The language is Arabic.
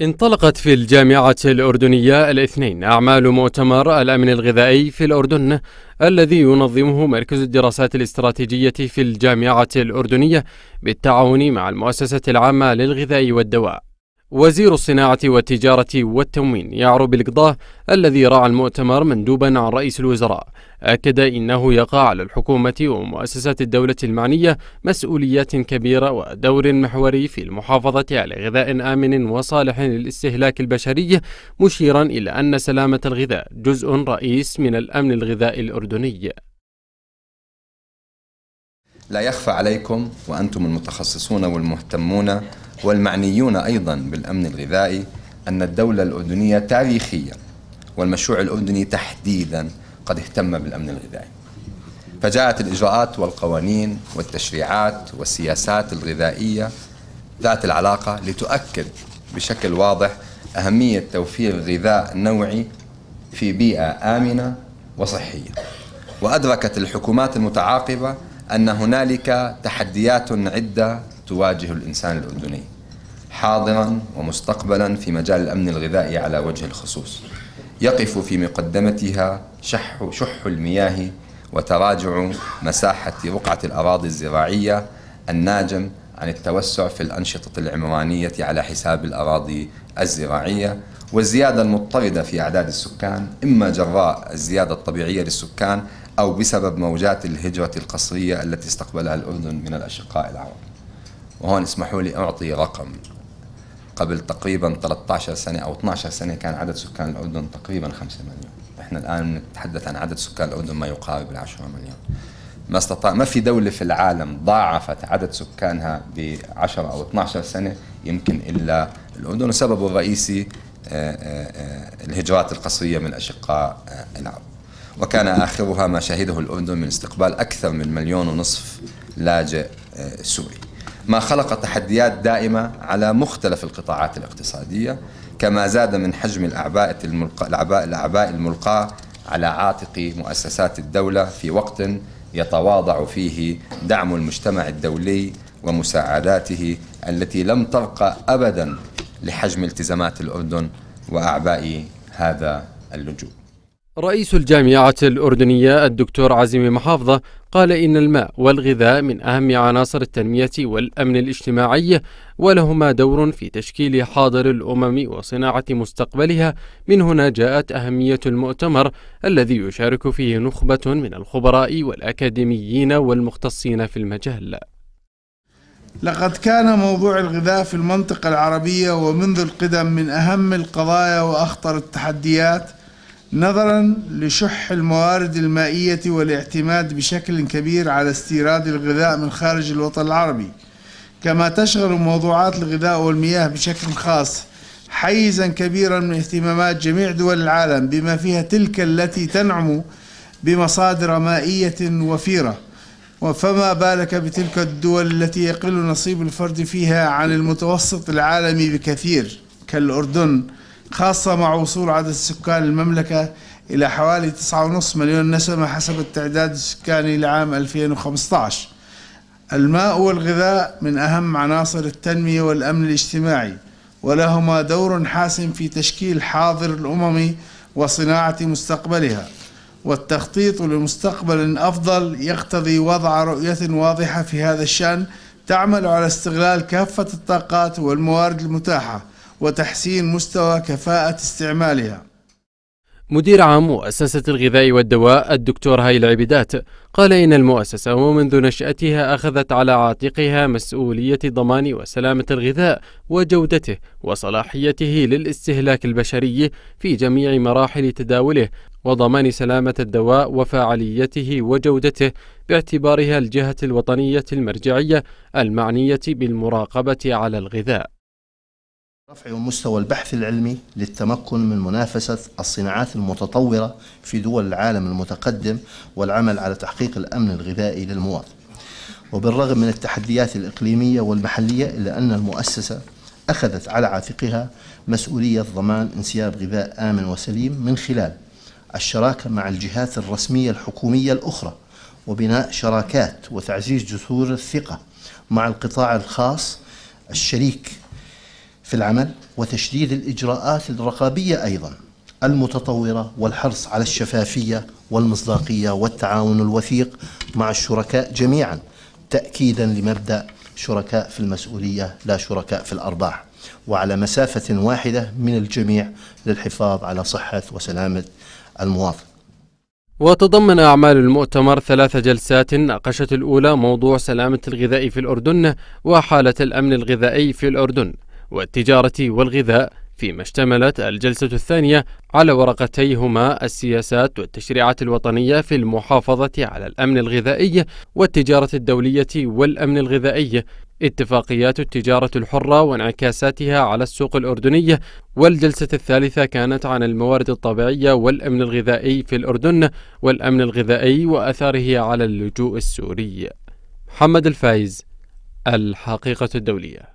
انطلقت في الجامعة الأردنية الاثنين أعمال مؤتمر الأمن الغذائي في الأردن الذي ينظمه مركز الدراسات الاستراتيجية في الجامعة الأردنية بالتعاون مع المؤسسة العامة للغذاء والدواء وزير الصناعة والتجارة والتموين يعرو القضاء الذي راعى المؤتمر مندوبا عن رئيس الوزراء أكد إنه يقع على الحكومة ومؤسسات الدولة المعنية مسؤوليات كبيرة ودور محوري في المحافظة على غذاء آمن وصالح للاستهلاك البشري مشيرا إلى أن سلامة الغذاء جزء رئيس من الأمن الغذائي الأردني لا يخفى عليكم وأنتم المتخصصون والمهتمون والمعنيون أيضا بالأمن الغذائي أن الدولة الأردنية تاريخيا والمشروع الأردني تحديدا قد اهتم بالأمن الغذائي فجاءت الإجراءات والقوانين والتشريعات والسياسات الغذائية ذات العلاقة لتؤكد بشكل واضح أهمية توفير غذاء نوعي في بيئة آمنة وصحية وأدركت الحكومات المتعاقبة أن هنالك تحديات عدة تواجه الإنسان الأردني حاضرا ومستقبلا في مجال الأمن الغذائي على وجه الخصوص يقف في مقدمتها شح, شح المياه وتراجع مساحة رقعة الأراضي الزراعية الناجم عن التوسع في الأنشطة العمرانية على حساب الأراضي الزراعية والزيادة المضطردة في أعداد السكان إما جراء الزيادة الطبيعية للسكان أو بسبب موجات الهجرة القصرية التي استقبلها الأردن من الأشقاء العرب وهون اسمحوا لي أعطي رقم قبل تقريبا 13 سنة أو 12 سنة كان عدد سكان الأردن تقريبا 5 مليون احنا الآن نتحدث عن عدد سكان الأردن ما يقارب العشرة مليون ما استطاع ما في دولة في العالم ضاعفت عدد سكانها ب 10 أو 12 سنة يمكن إلا الأردن وسببه الرئيسي آه، آه، آه، الهجرات القسرية من أشقاء العرب وكان آخرها ما شهده الأردن من استقبال أكثر من مليون ونصف لاجئ سوري ما خلق تحديات دائمة على مختلف القطاعات الاقتصادية كما زاد من حجم الأعباء الأعباء, الأعباء الملقاة على عاتق مؤسسات الدولة في وقت يتواضع فيه دعم المجتمع الدولي ومساعداته التي لم ترقى أبدا لحجم التزامات الأردن وأعباء هذا اللجوء رئيس الجامعة الأردنية الدكتور عزيم محافظة قال إن الماء والغذاء من أهم عناصر التنمية والأمن الاجتماعي ولهما دور في تشكيل حاضر الأمم وصناعة مستقبلها من هنا جاءت أهمية المؤتمر الذي يشارك فيه نخبة من الخبراء والأكاديميين والمختصين في المجال لقد كان موضوع الغذاء في المنطقة العربية ومنذ القدم من أهم القضايا وأخطر التحديات نظرا لشح الموارد المائية والاعتماد بشكل كبير على استيراد الغذاء من خارج الوطن العربي كما تشغل موضوعات الغذاء والمياه بشكل خاص حيزا كبيرا من اهتمامات جميع دول العالم بما فيها تلك التي تنعم بمصادر مائية وفيرة وفما بالك بتلك الدول التي يقل نصيب الفرد فيها عن المتوسط العالمي بكثير كالأردن خاصة مع وصول عدد سكان المملكة إلى حوالي 9.5 مليون نسمة حسب التعداد السكاني لعام 2015 الماء والغذاء من أهم عناصر التنمية والأمن الاجتماعي ولهما دور حاسم في تشكيل حاضر الأممي وصناعة مستقبلها والتخطيط لمستقبل أفضل يقتضي وضع رؤية واضحة في هذا الشأن تعمل على استغلال كافة الطاقات والموارد المتاحة وتحسين مستوى كفاءة استعمالها مدير عام مؤسسة الغذاء والدواء الدكتور هاي العبيدات قال إن المؤسسة ومنذ نشأتها أخذت على عاتقها مسؤولية ضمان وسلامة الغذاء وجودته وصلاحيته للاستهلاك البشري في جميع مراحل تداوله وضمان سلامة الدواء وفاعليته وجودته باعتبارها الجهة الوطنية المرجعية المعنية بالمراقبة على الغذاء رفع مستوى البحث العلمي للتمكن من منافسة الصناعات المتطورة في دول العالم المتقدم والعمل على تحقيق الأمن الغذائي للمواطن وبالرغم من التحديات الإقليمية والمحلية إلا أن المؤسسة أخذت على عاتقها مسؤولية ضمان انسياب غذاء آمن وسليم من خلال الشراكة مع الجهات الرسمية الحكومية الأخرى وبناء شراكات وتعزيز جسور الثقة مع القطاع الخاص الشريك في العمل وتشديد الإجراءات الرقابية أيضا المتطورة والحرص على الشفافية والمصداقية والتعاون الوثيق مع الشركاء جميعا تأكيدا لمبدأ شركاء في المسؤولية لا شركاء في الأرباح وعلى مسافة واحدة من الجميع للحفاظ على صحة وسلامة المواطن وتضمن أعمال المؤتمر ثلاث جلسات ناقشت الأولى موضوع سلامة الغذاء في الأردن وحالة الأمن الغذائي في الأردن والتجارة والغذاء فيما اشتملت الجلسة الثانية على ورقتيهما السياسات والتشريعات الوطنية في المحافظة على الأمن الغذائي والتجارة الدولية والأمن الغذائي اتفاقيات التجارة الحرة وانعكاساتها على السوق الأردنية والجلسة الثالثة كانت عن الموارد الطبيعية والأمن الغذائي في الأردن والأمن الغذائي وأثاره على اللجوء السوري محمد الفايز الحقيقة الدولية